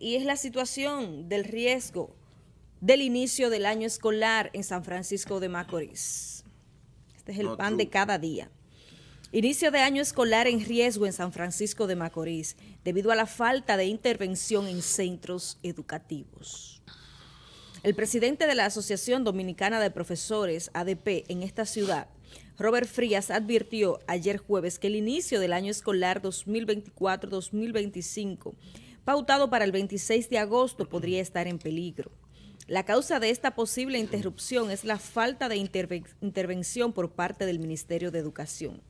y es la situación del riesgo del inicio del año escolar en San Francisco de Macorís. Este es el pan de cada día. Inicio de año escolar en riesgo en San Francisco de Macorís debido a la falta de intervención en centros educativos. El presidente de la Asociación Dominicana de Profesores, ADP, en esta ciudad, Robert Frías, advirtió ayer jueves que el inicio del año escolar 2024-2025 pautado para el 26 de agosto podría estar en peligro. La causa de esta posible interrupción es la falta de intervención por parte del Ministerio de Educación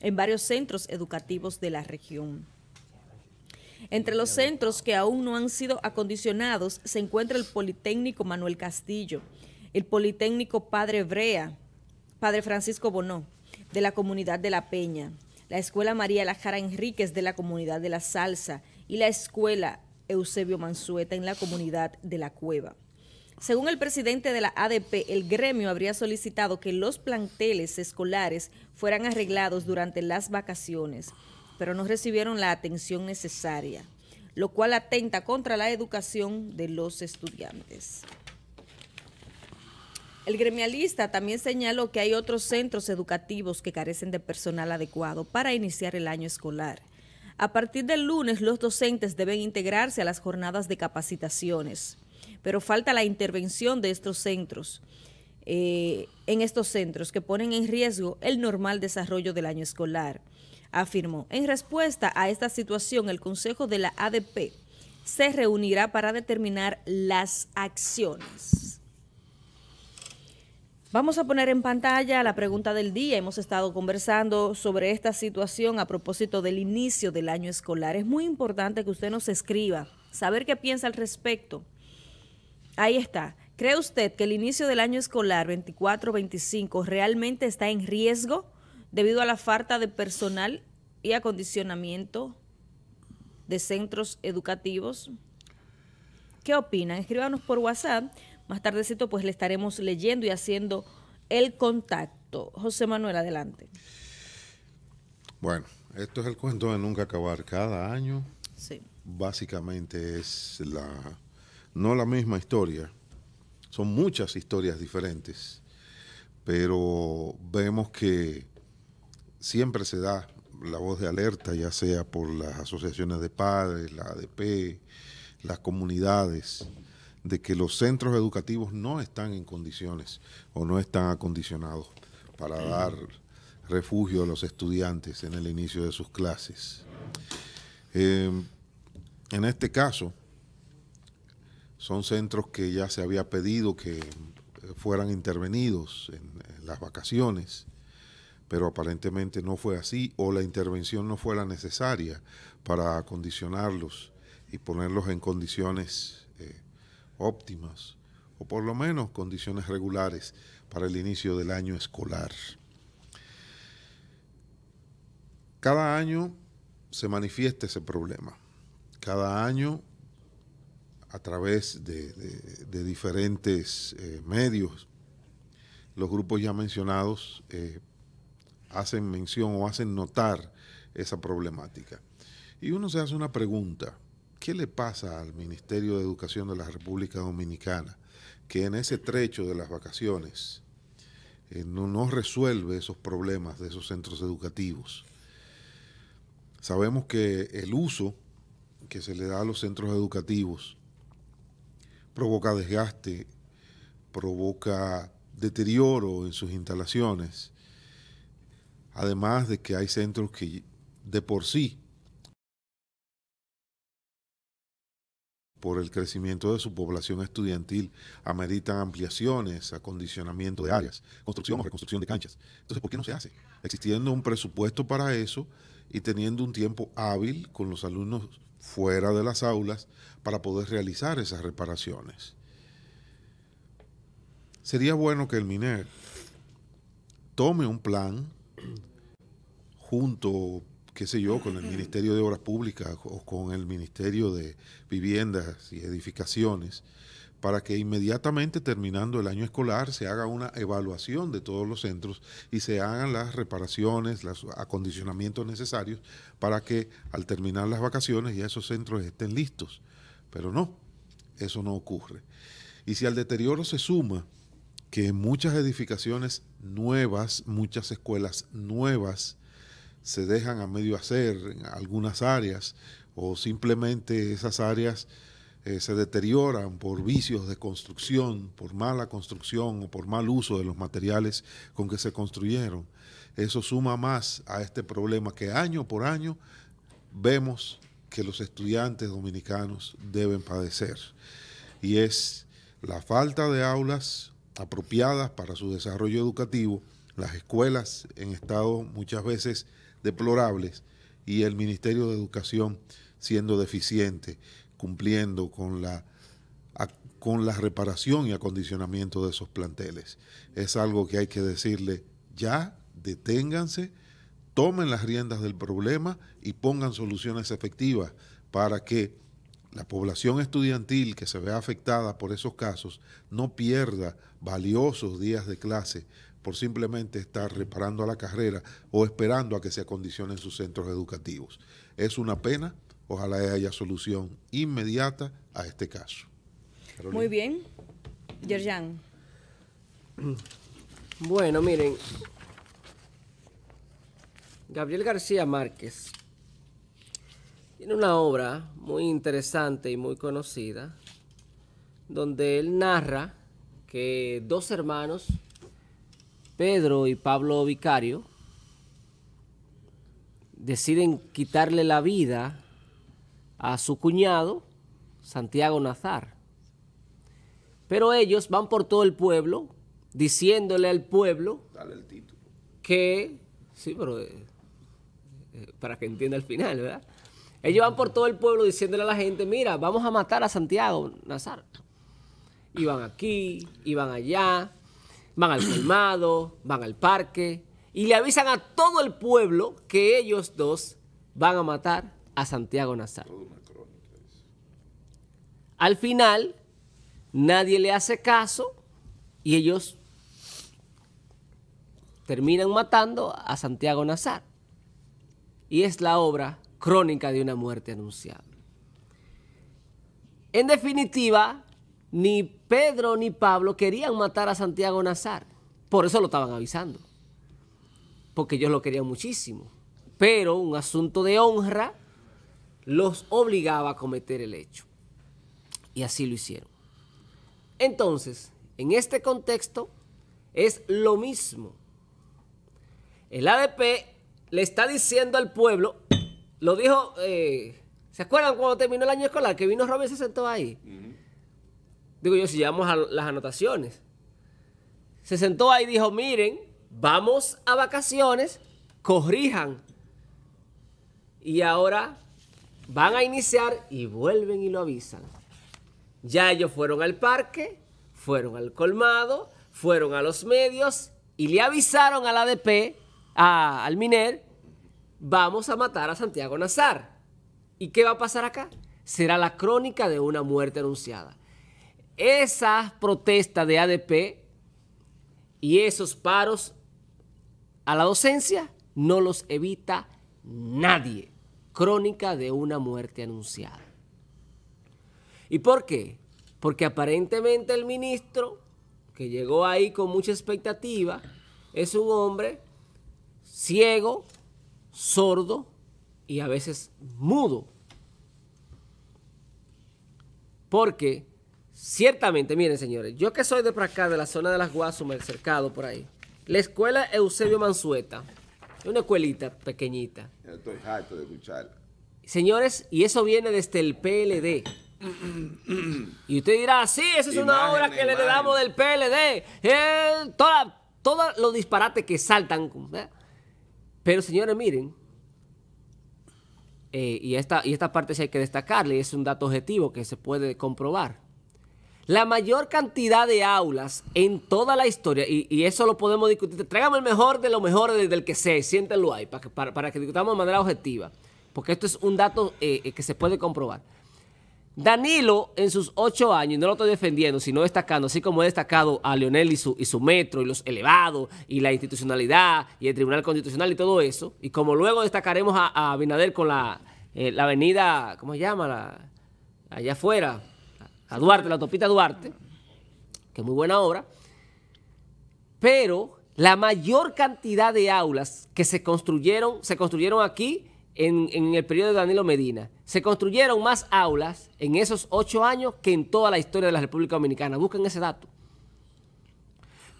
en varios centros educativos de la región. Entre los centros que aún no han sido acondicionados se encuentra el Politécnico Manuel Castillo, el Politécnico Padre Brea, Padre Francisco Bonó, de la Comunidad de la Peña, la Escuela María Lajara Enríquez de la Comunidad de la Salsa, y la escuela Eusebio Mansueta en la comunidad de La Cueva. Según el presidente de la ADP, el gremio habría solicitado que los planteles escolares fueran arreglados durante las vacaciones, pero no recibieron la atención necesaria, lo cual atenta contra la educación de los estudiantes. El gremialista también señaló que hay otros centros educativos que carecen de personal adecuado para iniciar el año escolar a partir del lunes, los docentes deben integrarse a las jornadas de capacitaciones, pero falta la intervención de estos centros, eh, en estos centros que ponen en riesgo el normal desarrollo del año escolar, afirmó. En respuesta a esta situación, el Consejo de la ADP se reunirá para determinar las acciones. Vamos a poner en pantalla la pregunta del día. Hemos estado conversando sobre esta situación a propósito del inicio del año escolar. Es muy importante que usted nos escriba, saber qué piensa al respecto. Ahí está. ¿Cree usted que el inicio del año escolar 24-25 realmente está en riesgo debido a la falta de personal y acondicionamiento de centros educativos? ¿Qué opinan? Escríbanos por WhatsApp más tardecito pues le estaremos leyendo y haciendo el contacto. José Manuel, adelante. Bueno, esto es el cuento de nunca acabar. Cada año básicamente es la no la misma historia. Son muchas historias diferentes, pero vemos que siempre se da la voz de alerta, ya sea por las asociaciones de padres, la ADP, las comunidades de que los centros educativos no están en condiciones o no están acondicionados para dar refugio a los estudiantes en el inicio de sus clases. Em, en este caso, son centros que ya se había pedido que fueran intervenidos en, las vacaciones, pero aparentemente no fue así o la intervención no fue la necesaria para acondicionarlos y ponerlos en condiciones eh, óptimas o por lo menos condiciones regulares para el inicio del año escolar. Cada año se manifiesta ese problema. Cada año, a través de, diferentes eh, medios, los grupos ya mencionados eh, hacen mención o hacen notar esa problemática. Y uno se hace una pregunta, ¿Qué le pasa al Ministerio de Educación de la República Dominicana que en ese trecho de las vacaciones eh, no, no resuelve esos problemas de esos centros educativos? Sabemos que el uso que se le da a los centros educativos provoca desgaste, provoca deterioro en sus instalaciones, además de que hay centros que de por sí por el crecimiento de su población estudiantil, ameritan ampliaciones, acondicionamiento de áreas, construcción o reconstrucción de canchas. Entonces, ¿por qué no se hace? Existiendo un presupuesto para eso y teniendo un tiempo hábil con los alumnos fuera de las aulas para poder realizar esas reparaciones. Sería bueno que el MINER tome un plan junto qué sé yo, con el Ministerio de Obras Públicas o con el Ministerio de Viviendas y Edificaciones, para que inmediatamente terminando el año escolar se haga una evaluación de todos los centros y se hagan las reparaciones, los acondicionamientos necesarios para que al terminar las vacaciones ya esos centros estén listos. Pero no, eso no ocurre. Y si al deterioro se suma que muchas edificaciones nuevas, muchas escuelas nuevas, se dejan a medio hacer en algunas áreas o simplemente esas áreas eh, se deterioran por vicios de construcción, por mala construcción o por mal uso de los materiales con que se construyeron. Eso suma más a este problema que año por año vemos que los estudiantes dominicanos deben padecer. Y es la falta de aulas apropiadas para su desarrollo educativo, las escuelas en estado muchas veces deplorables y el Ministerio de Educación siendo deficiente, cumpliendo con la, con la reparación y acondicionamiento de esos planteles. Es algo que hay que decirle, ya deténganse, tomen las riendas del problema y pongan soluciones efectivas para que la población estudiantil que se vea afectada por esos casos no pierda valiosos días de clase por simplemente estar reparando la carrera o esperando a que se acondicionen sus centros educativos. Es una pena, ojalá haya solución inmediata a este caso. Muy bien. Yerjan. Bueno, miren. Gabriel García Márquez tiene una obra muy interesante y muy conocida donde él narra que dos hermanos Pedro y Pablo Vicario deciden quitarle la vida a su cuñado, Santiago Nazar. Pero ellos van por todo el pueblo diciéndole al pueblo que, sí, pero eh, eh, para que entienda el final, ¿verdad? Ellos van por todo el pueblo diciéndole a la gente, mira, vamos a matar a Santiago Nazar. Y van aquí, y van allá, van al colmado, van al parque y le avisan a todo el pueblo que ellos dos van a matar a Santiago Nazar. Al final, nadie le hace caso y ellos terminan matando a Santiago Nazar. Y es la obra crónica de una muerte anunciada. En definitiva, ni Pedro ni Pablo querían matar a Santiago Nazar. Por eso lo estaban avisando. Porque ellos lo querían muchísimo. Pero un asunto de honra los obligaba a cometer el hecho. Y así lo hicieron. Entonces, en este contexto es lo mismo. El ADP le está diciendo al pueblo, lo dijo, eh, ¿se acuerdan cuando terminó el año escolar que vino Robert y se sentó ahí? digo yo, si llevamos a las anotaciones, se sentó ahí y dijo, miren, vamos a vacaciones, corrijan. Y ahora van a iniciar y vuelven y lo avisan. Ya ellos fueron al parque, fueron al colmado, fueron a los medios y le avisaron al ADP, a, al Miner, vamos a matar a Santiago Nazar. ¿Y qué va a pasar acá? Será la crónica de una muerte anunciada esas protestas de ADP y esos paros a la docencia no los evita nadie. Crónica de una muerte anunciada. ¿Y por qué? Porque aparentemente el ministro, que llegó ahí con mucha expectativa, es un hombre ciego, sordo y a veces mudo. Porque Ciertamente, miren señores, yo que soy de para acá, de la zona de las Guasumas, el cercado por ahí, la escuela Eusebio Mansueta, una escuelita pequeñita. estoy harto de escucharla. Señores, y eso viene desde el PLD. y usted dirá, sí, esa es una obra que le damos del PLD. Eh, Todos los disparates que saltan. Pero señores, miren, eh, y, esta, y esta parte sí hay que destacarle, es un dato objetivo que se puede comprobar la mayor cantidad de aulas en toda la historia, y, eso lo podemos discutir. Tráigame el mejor de lo mejor del, que sé, siéntelo ahí, para que, para, para que, discutamos de manera objetiva, porque esto es un dato eh, eh, que se puede comprobar. Danilo, en sus ocho años, y no lo estoy defendiendo, sino destacando, así como he destacado a Leonel y su, y su metro, y los elevados, y la institucionalidad, y el Tribunal Constitucional, y todo eso, y como luego destacaremos a, Abinader con eh, la, avenida, ¿cómo se llama? allá afuera, Duarte, la autopista Duarte, que es muy buena obra, pero la mayor cantidad de aulas que se construyeron, se construyeron aquí en, el periodo de Danilo Medina. Se construyeron más aulas en esos ocho años que en toda la historia de la República Dominicana. Busquen ese dato.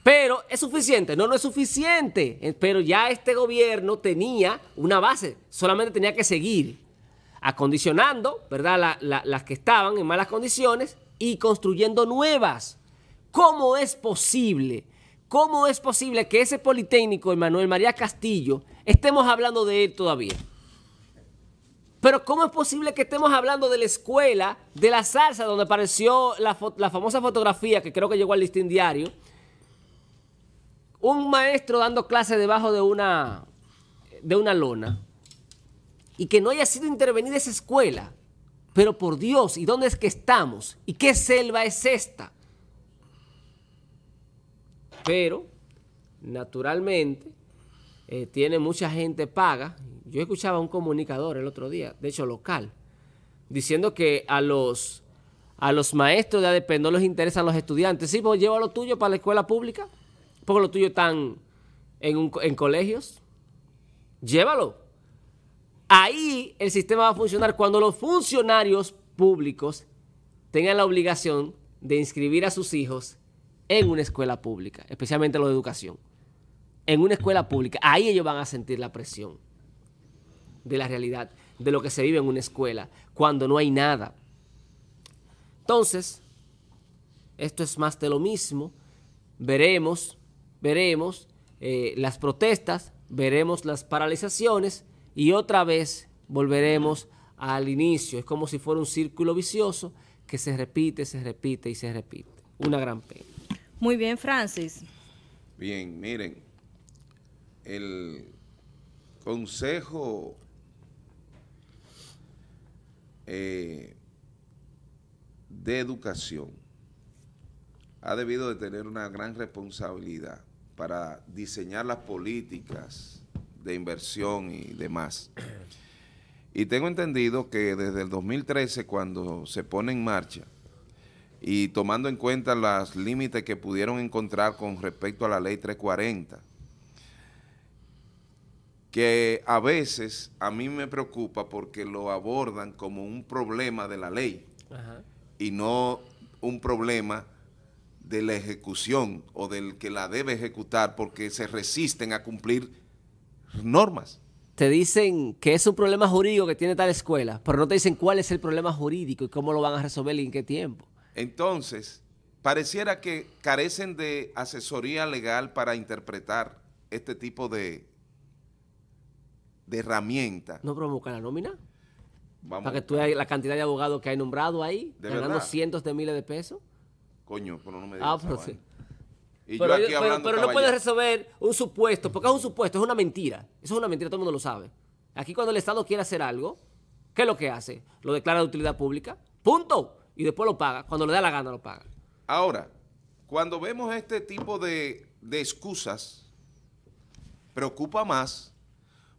Pero es suficiente, no, no es suficiente. Pero ya este gobierno tenía una base, solamente tenía que seguir acondicionando, ¿verdad? las que estaban en malas condiciones y construyendo nuevas. ¿Cómo es posible? ¿Cómo es posible que ese Politécnico, Manuel María Castillo, estemos hablando de él todavía? Pero ¿cómo es posible que estemos hablando de la escuela de la salsa donde apareció la, la famosa fotografía que creo que llegó al listín diario? Un maestro dando clase debajo de una, de una lona y que no haya sido intervenida esa escuela. Pero por Dios, ¿y dónde es que estamos? ¿Y qué selva es esta? Pero, naturalmente, eh, tiene mucha gente paga. Yo escuchaba a un comunicador el otro día, de hecho local, diciendo que a los, a los maestros de ADP no les interesan los estudiantes. Sí, pues llévalo tuyo para la escuela pública, porque lo tuyo están en colegios. Llévalo. Ahí el sistema va a funcionar cuando los funcionarios públicos tengan la obligación de inscribir a sus hijos en una escuela pública, especialmente los de educación. En una escuela pública. Ahí ellos van a sentir la presión de la realidad, de lo que se vive en una escuela, cuando no hay nada. Entonces, esto es más de lo mismo. Veremos, veremos eh, las protestas, veremos las paralizaciones y otra vez volveremos al inicio. Es como si fuera un círculo vicioso que se repite, se repite y se repite. Una gran pena. Muy bien, Francis. Bien, miren, el Consejo eh, de Educación ha debido de tener una gran responsabilidad para diseñar las políticas de inversión y demás. Y tengo entendido que desde el 2013, cuando se pone en marcha, y tomando en cuenta los límites que pudieron encontrar con respecto a la ley 340, que a veces a mí me preocupa porque lo abordan como un problema de la ley y no un problema de la ejecución o del que la debe ejecutar porque se resisten a cumplir normas. Te dicen que es un problema jurídico que tiene tal escuela, pero no te dicen cuál es el problema jurídico y cómo lo van a resolver y en qué tiempo. Entonces, pareciera que carecen de asesoría legal para interpretar este tipo de, de herramienta. ¿No provoca la nómina? Vamos. Para que tú veas la cantidad de abogados que hay nombrado ahí, ganando cientos de miles de pesos. Coño, pero no me ah, digas. Ah, pero, no puede resolver un supuesto, porque es un supuesto, es una mentira. Eso es una mentira, todo el mundo lo sabe. Aquí cuando el Estado quiere hacer algo, ¿qué es lo que hace? Lo declara de utilidad pública, punto. Y después lo paga, cuando le da la gana lo paga. Ahora, cuando vemos este tipo de excusas, preocupa más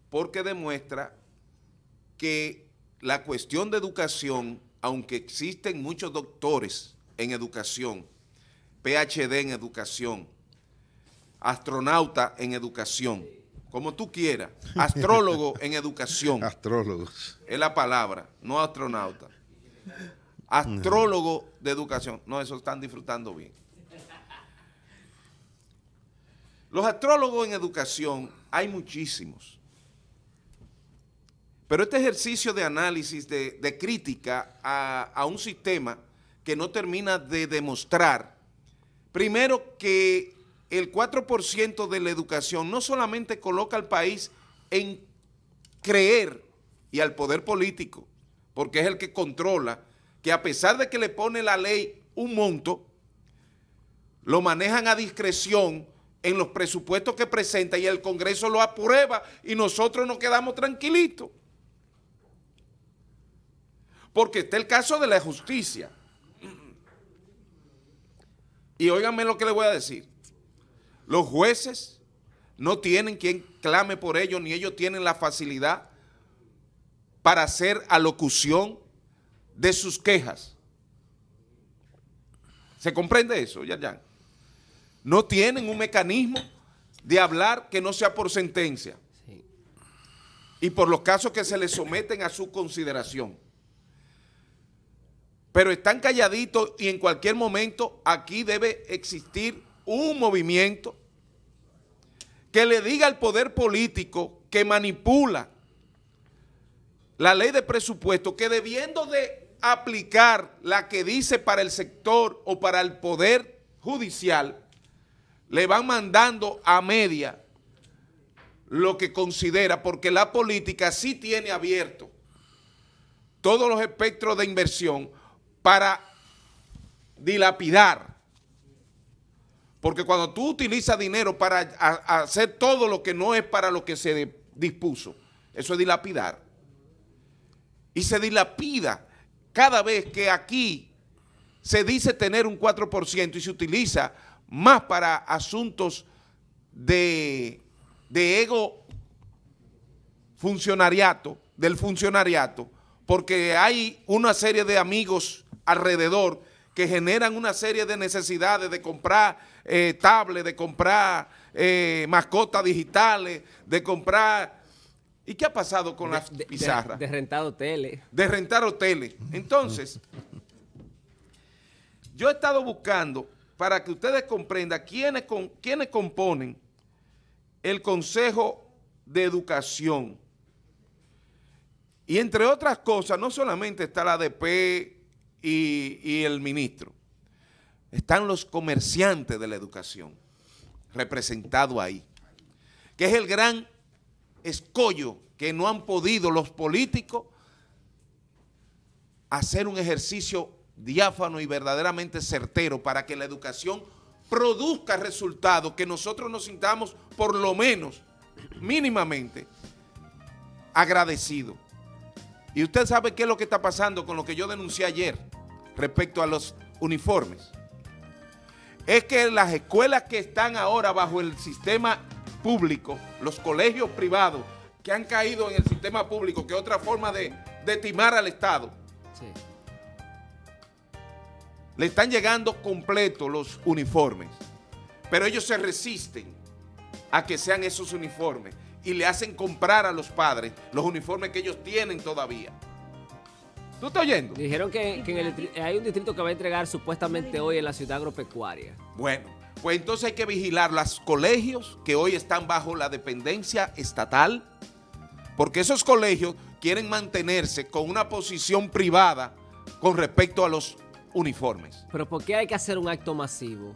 porque demuestra que la cuestión de educación, aunque existen muchos doctores en educación, PhD en educación, astronauta en educación, como tú quieras, astrólogo en educación. Astrólogos. Es la palabra, no astronauta. Astrólogo de educación. No, eso están disfrutando bien. Los astrólogos en educación hay muchísimos. Pero este ejercicio de análisis, de, crítica a, a un sistema que no termina de demostrar Primero que el 4% de la educación no solamente coloca al país en creer y al poder político, porque es el que controla, que a pesar de que le pone la ley un monto, lo manejan a discreción en los presupuestos que presenta y el Congreso lo aprueba y nosotros nos quedamos tranquilitos. Porque está el caso de la justicia. Y óiganme lo que les voy a decir. Los jueces no tienen quien clame por ellos, ni ellos tienen la facilidad para hacer alocución de sus quejas. ¿Se comprende eso, ya. No tienen un mecanismo de hablar que no sea por sentencia y por los casos que se les someten a su consideración pero están calladitos y en cualquier momento aquí debe existir un movimiento que le diga al poder político que manipula la ley de presupuesto, que debiendo de aplicar la que dice para el sector o para el poder judicial, le van mandando a media lo que considera, porque la política sí tiene abierto todos los espectros de inversión para dilapidar. Porque cuando tú utilizas dinero para hacer todo lo que no es para lo que se dispuso, eso es dilapidar. Y se dilapida cada vez que aquí se dice tener un 4% y se utiliza más para asuntos de, de ego funcionariato, del funcionariato, porque hay una serie de amigos alrededor que generan una serie de necesidades de comprar eh, tablets, de comprar eh, mascotas digitales, de comprar... ¿Y qué ha pasado con las pizarras? De, rentar hoteles. De rentar hoteles. Entonces, yo he estado buscando para que ustedes comprendan quiénes, quiénes componen el Consejo de Educación. Y entre otras cosas, no solamente está la ADP, y, el ministro. Están los comerciantes de la educación, representados ahí, que es el gran escollo que no han podido los políticos hacer un ejercicio diáfano y verdaderamente certero para que la educación produzca resultados que nosotros nos sintamos por lo menos mínimamente agradecidos. Y usted sabe qué es lo que está pasando con lo que yo denuncié ayer respecto a los uniformes. Es que las escuelas que están ahora bajo el sistema público, los colegios privados que han caído en el sistema público, que es otra forma de, timar al Estado, le están llegando completos los uniformes. Pero ellos se resisten a que sean esos uniformes y le hacen comprar a los padres los uniformes que ellos tienen todavía. ¿Tú estás oyendo? Dijeron que, hay un distrito que va a entregar supuestamente hoy en la ciudad agropecuaria. Bueno, pues entonces hay que vigilar los colegios que hoy están bajo la dependencia estatal, porque esos colegios quieren mantenerse con una posición privada con respecto a los uniformes. Pero ¿por qué hay que hacer un acto masivo?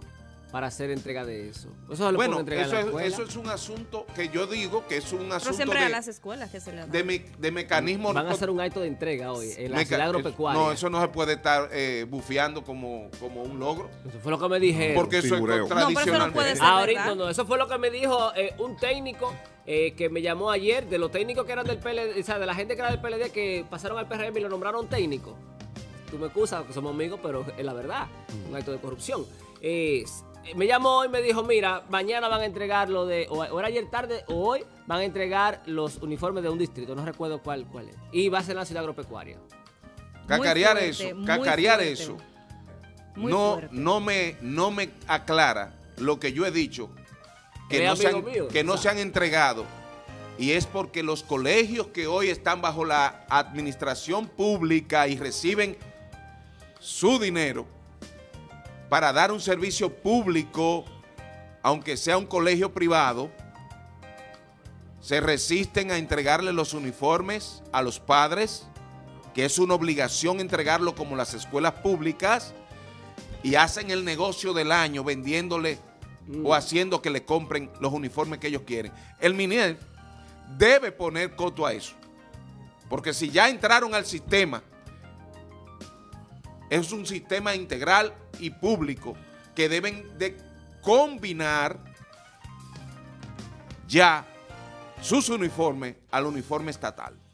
para hacer entrega de eso. Eso bueno, eso es, eso es, un asunto que yo digo que es un asunto Pero siempre de, a las escuelas que se le de, de, mecanismo. Van a hacer un acto de entrega hoy en No, eso no se puede estar eh, bufeando como, como un logro. Eso fue lo que me dije. Porque eso es tradicional. No, no ah, no, eso fue lo que me dijo eh, un técnico eh, que me llamó ayer, de los técnicos que eran del PLD, o sea, de la gente que era del PLD que pasaron al PRM y lo nombraron técnico. Tú me excusas, porque somos amigos, pero es la verdad, un acto de corrupción. Es, me llamó y me dijo, mira, mañana van a entregar lo de, o, era ayer tarde o hoy, van a entregar los uniformes de un distrito, no recuerdo cuál, cuál es. Y va a ser la ciudad agropecuaria. Cacarear eso, cacarear eso. no, no me, no me aclara lo que yo he dicho, que, no que no se han entregado. Y es porque los colegios que hoy están bajo la administración pública y reciben su dinero, para dar un servicio público, aunque sea un colegio privado, se resisten a entregarle los uniformes a los padres, que es una obligación entregarlo como las escuelas públicas, y hacen el negocio del año vendiéndole o mm. haciendo que le compren los uniformes que ellos quieren. El Minier debe poner coto a eso, porque si ya entraron al sistema, es un sistema integral y público que deben de combinar ya sus uniformes al uniforme estatal.